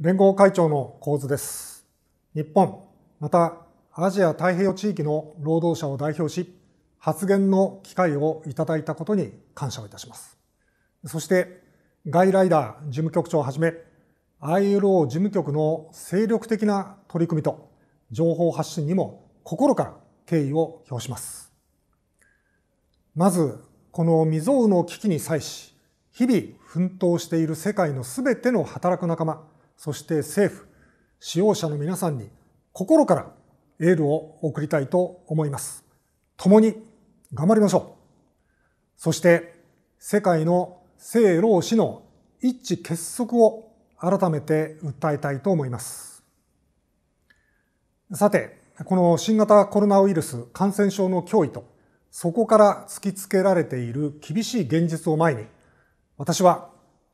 連合会長の構図です。日本、またアジア太平洋地域の労働者を代表し、発言の機会をいただいたことに感謝をいたします。そして、ガイライダー事務局長をはじめ、ILO 事務局の精力的な取り組みと情報発信にも心から敬意を表します。まず、この未曾有の危機に際し、日々奮闘している世界のすべての働く仲間、そして政府、使用者の皆さんに心からエールを送りたいと思います。共に頑張りましょう。そして世界の政労使の一致結束を改めて訴えたいと思います。さて、この新型コロナウイルス感染症の脅威とそこから突きつけられている厳しい現実を前に私は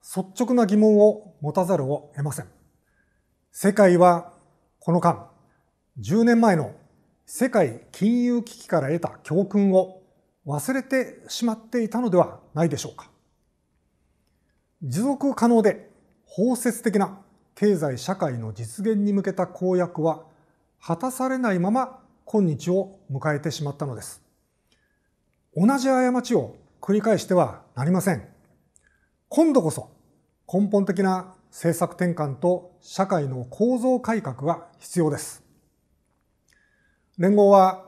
率直な疑問を持たざるを得ません。世界はこの間、10年前の世界金融危機から得た教訓を忘れてしまっていたのではないでしょうか。持続可能で包摂的な経済社会の実現に向けた公約は果たされないまま今日を迎えてしまったのです。同じ過ちを繰り返してはなりません。今度こそ根本的な政策転換と社会の構造改革が必要です。連合は、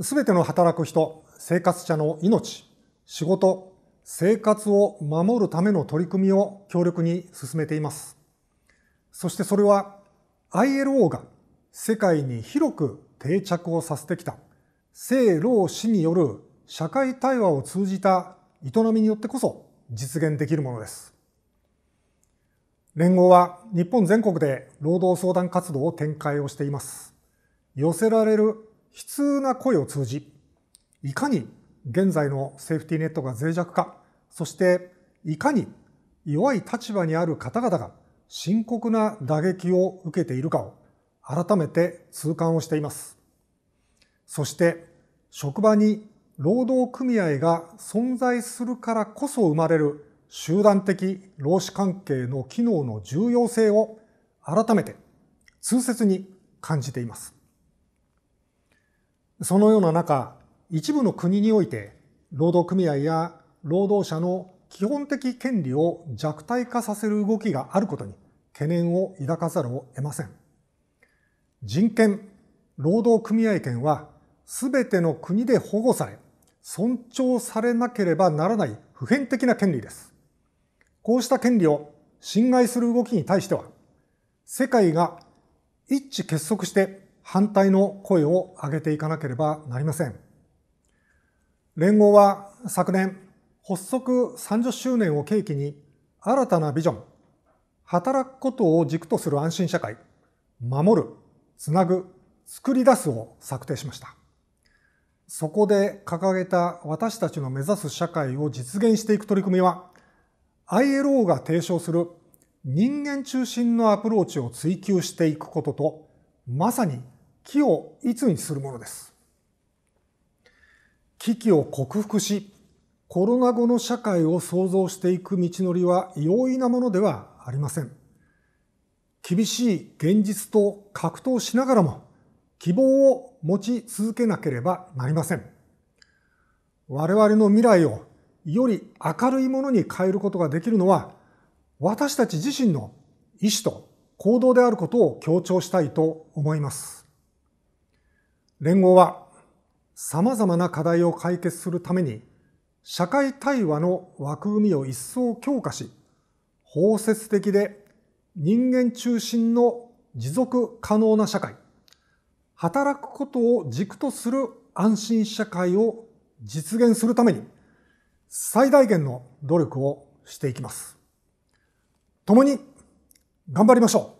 すべての働く人、生活者の命、仕事、生活を守るための取り組みを強力に進めています。そしてそれは ILO が世界に広く定着をさせてきた政労使による社会対話を通じた営みによってこそ実現できるものです。連合は日本全国で労働相談活動を展開をしています。寄せられる悲痛な声を通じ、いかに現在のセーフティーネットが脆弱か、そしていかに弱い立場にある方々が深刻な打撃を受けているかを改めて痛感をしています。そして職場に労働組合が存在するからこそ生まれる集団的労使関係の機能の重要性を改めて痛切に感じています。そのような中、一部の国において労働組合や労働者の基本的権利を弱体化させる動きがあることに懸念を抱かざるを得ません。人権、労働組合権は全ての国で保護され、尊重されなければならない普遍的な権利です。こうした権利を侵害する動きに対しては、世界が一致結束して反対の声を上げていかなければなりません。連合は昨年、発足30周年を契機に新たなビジョン、働くことを軸とする安心社会、守る、つなぐ、作り出すを策定しました。そこで掲げた私たちの目指す社会を実現していく取り組みは、ILO が提唱する人間中心のアプローチを追求していくこととまさに機をいつにするものです。危機を克服しコロナ後の社会を創造していく道のりは容易なものではありません。厳しい現実と格闘しながらも希望を持ち続けなければなりません。我々の未来をより明るいものに変えることができるのは私たち自身の意思と行動であることを強調したいと思います。連合は様々な課題を解決するために社会対話の枠組みを一層強化し包摂的で人間中心の持続可能な社会働くことを軸とする安心社会を実現するために最大限の努力をしていきます。共に頑張りましょう。